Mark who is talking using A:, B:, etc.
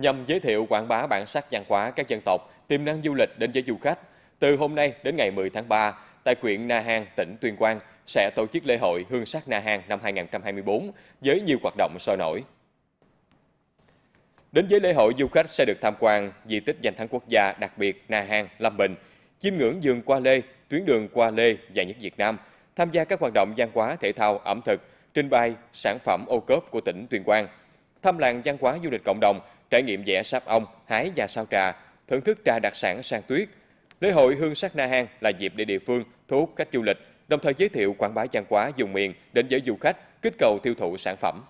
A: nhằm giới thiệu quảng bá bản sắc văn hóa các dân tộc, tiềm năng du lịch đến với du khách. Từ hôm nay đến ngày 10 tháng 3, tại huyện Na Hàng, tỉnh Tuyên Quang sẽ tổ chức lễ hội Hương sắc Na Hàng năm 2024 với nhiều hoạt động sôi nổi. Đến với lễ hội, du khách sẽ được tham quan di tích danh thắng quốc gia đặc biệt Na Hàng, Lâm Bình, chiêm ngưỡng giường qua Lê, tuyến đường qua Lê dài nhất Việt Nam, tham gia các hoạt động văn hóa, thể thao, ẩm thực, trình bày sản phẩm ô cốp của tỉnh Tuyên Quang, thăm làng văn hóa du lịch cộng đồng trải nghiệm vẽ sáp ong, hái và sao trà, thưởng thức trà đặc sản sang tuyết. Lễ hội Hương sắc Na Hang là dịp để địa phương thu hút khách du lịch, đồng thời giới thiệu quảng bá văn hóa vùng miền đến với du khách, kích cầu tiêu thụ sản phẩm.